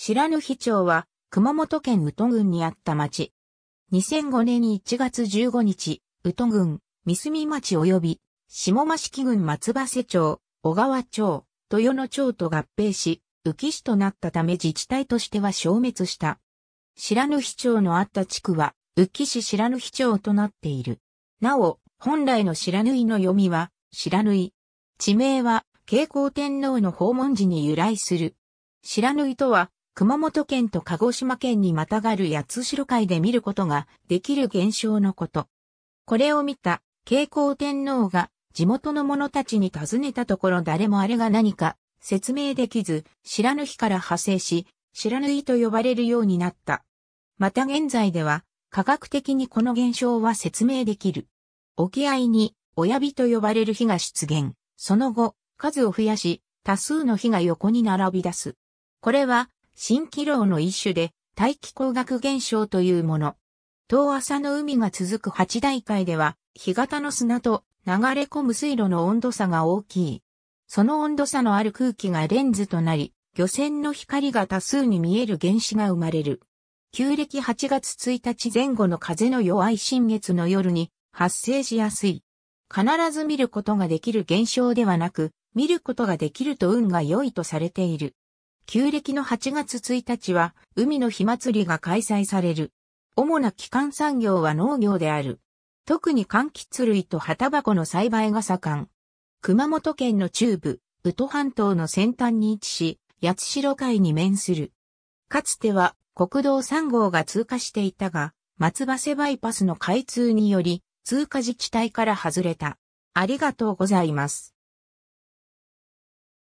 白市町は、熊本県宇都郡にあった町。2005年1月15日、宇都郡、三隅町及び、下間敷郡松葉瀬町、小川町、豊野町と合併し、宇城市となったため自治体としては消滅した。白市町のあった地区は、宇城市白市町となっている。なお、本来の白いの読みは、白い。地名は、慶光天皇の訪問時に由来する。白いとは、熊本県と鹿児島県にまたがる八代海で見ることができる現象のこと。これを見た慶光天皇が地元の者たちに尋ねたところ誰もあれが何か説明できず、知らぬ日から派生し、知らぬ日と呼ばれるようになった。また現在では、科学的にこの現象は説明できる。沖合に親火と呼ばれる火が出現。その後、数を増やし、多数の火が横に並び出す。これは、蜃気楼の一種で、大気光学現象というもの。遠浅の海が続く八大海では、干潟の砂と流れ込む水路の温度差が大きい。その温度差のある空気がレンズとなり、漁船の光が多数に見える原子が生まれる。旧暦8月1日前後の風の弱い新月の夜に発生しやすい。必ず見ることができる現象ではなく、見ることができると運が良いとされている。旧暦の8月1日は海の日祭りが開催される。主な基幹産業は農業である。特に柑橘類と旗箱の栽培が盛ん。熊本県の中部、宇土半島の先端に位置し、八代海に面する。かつては国道3号が通過していたが、松橋バイパスの開通により、通過自治体から外れた。ありがとうございます。